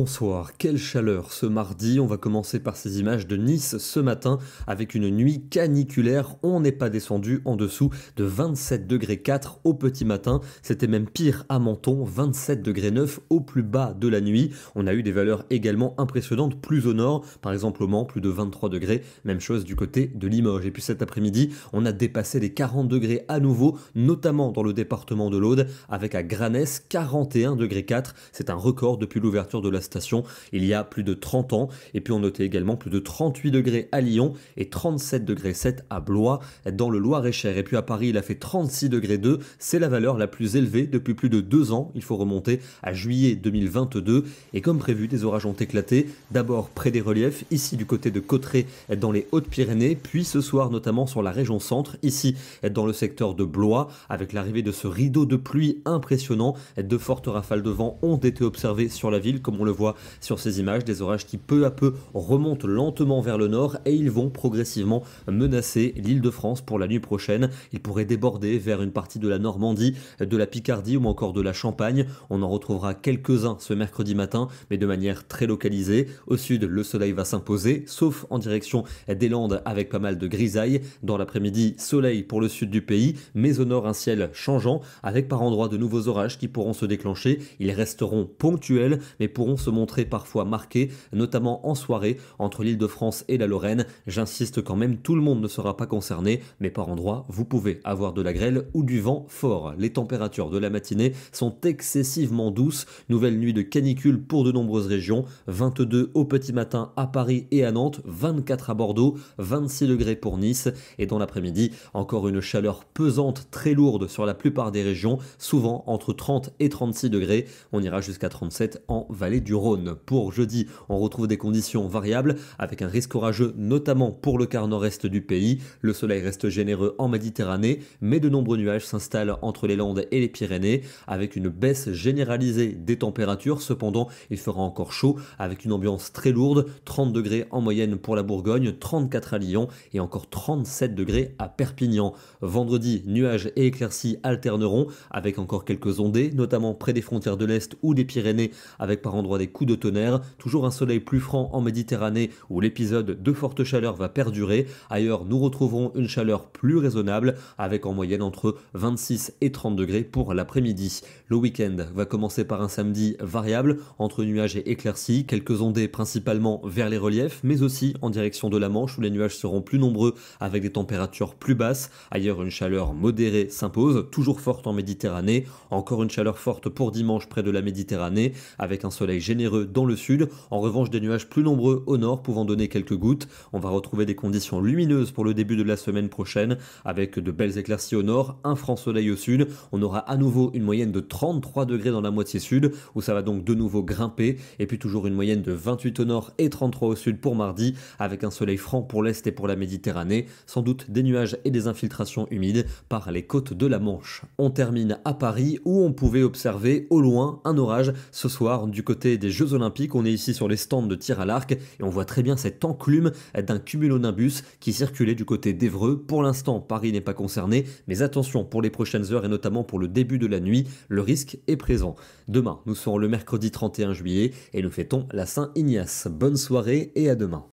Bonsoir, quelle chaleur ce mardi. On va commencer par ces images de Nice ce matin avec une nuit caniculaire. On n'est pas descendu en dessous de 27 degrés au petit matin. C'était même pire à Menton, 27 degrés au plus bas de la nuit. On a eu des valeurs également impressionnantes plus au nord, par exemple au Mans, plus de 23 degrés. Même chose du côté de Limoges. Et puis cet après-midi, on a dépassé les 40 degrés à nouveau, notamment dans le département de l'Aude, avec à Granès 41 degrés C'est un record depuis l'ouverture de la station il y a plus de 30 ans. Et puis on notait également plus de 38 degrés à Lyon et 37 degrés 7 à Blois dans le Loir-et-Cher. Et puis à Paris, il a fait 36 degrés 2. C'est la valeur la plus élevée depuis plus de deux ans. Il faut remonter à juillet 2022. Et comme prévu, des orages ont éclaté. D'abord près des reliefs, ici du côté de Cotteray dans les Hautes-Pyrénées, puis ce soir notamment sur la région centre, ici dans le secteur de Blois, avec l'arrivée de ce rideau de pluie impressionnant. De fortes rafales de vent ont été observées sur la ville, comme on le voit voit sur ces images, des orages qui peu à peu remontent lentement vers le nord et ils vont progressivement menacer l'île de France pour la nuit prochaine. Ils pourraient déborder vers une partie de la Normandie, de la Picardie ou encore de la Champagne. On en retrouvera quelques-uns ce mercredi matin, mais de manière très localisée. Au sud, le soleil va s'imposer, sauf en direction des Landes avec pas mal de grisailles. Dans l'après-midi, soleil pour le sud du pays, mais au nord, un ciel changeant avec par endroits de nouveaux orages qui pourront se déclencher. Ils resteront ponctuels, mais pourront se montrer parfois marqué, notamment en soirée, entre l'île de France et la Lorraine. J'insiste quand même, tout le monde ne sera pas concerné, mais par endroits, vous pouvez avoir de la grêle ou du vent fort. Les températures de la matinée sont excessivement douces. Nouvelle nuit de canicule pour de nombreuses régions. 22 au petit matin à Paris et à Nantes, 24 à Bordeaux, 26 degrés pour Nice. Et dans l'après-midi, encore une chaleur pesante, très lourde sur la plupart des régions, souvent entre 30 et 36 degrés. On ira jusqu'à 37 en vallée du du Rhône. Pour jeudi, on retrouve des conditions variables avec un risque orageux notamment pour le quart nord-est du pays. Le soleil reste généreux en Méditerranée, mais de nombreux nuages s'installent entre les Landes et les Pyrénées avec une baisse généralisée des températures. Cependant, il fera encore chaud avec une ambiance très lourde, 30 degrés en moyenne pour la Bourgogne, 34 à Lyon et encore 37 degrés à Perpignan. Vendredi, nuages et éclaircies alterneront avec encore quelques ondées, notamment près des frontières de l'Est ou des Pyrénées avec par endroits des coups de tonnerre, toujours un soleil plus franc en Méditerranée où l'épisode de forte chaleur va perdurer. Ailleurs, nous retrouverons une chaleur plus raisonnable avec en moyenne entre 26 et 30 degrés pour l'après-midi. Le week-end va commencer par un samedi variable entre nuages et éclaircies, quelques ondées principalement vers les reliefs, mais aussi en direction de la Manche où les nuages seront plus nombreux avec des températures plus basses. Ailleurs, une chaleur modérée s'impose, toujours forte en Méditerranée. Encore une chaleur forte pour dimanche près de la Méditerranée avec un soleil généreux dans le sud, en revanche des nuages plus nombreux au nord pouvant donner quelques gouttes. On va retrouver des conditions lumineuses pour le début de la semaine prochaine, avec de belles éclaircies au nord, un franc soleil au sud. On aura à nouveau une moyenne de 33 degrés dans la moitié sud, où ça va donc de nouveau grimper, et puis toujours une moyenne de 28 au nord et 33 au sud pour mardi, avec un soleil franc pour l'est et pour la Méditerranée, sans doute des nuages et des infiltrations humides par les côtes de la Manche. On termine à Paris, où on pouvait observer au loin un orage ce soir du côté des Jeux Olympiques. On est ici sur les stands de tir à l'arc et on voit très bien cette enclume d'un cumulonimbus qui circulait du côté d'Evreux. Pour l'instant, Paris n'est pas concerné, mais attention, pour les prochaines heures et notamment pour le début de la nuit, le risque est présent. Demain, nous serons le mercredi 31 juillet et nous fêtons la Saint-Ignace. Bonne soirée et à demain.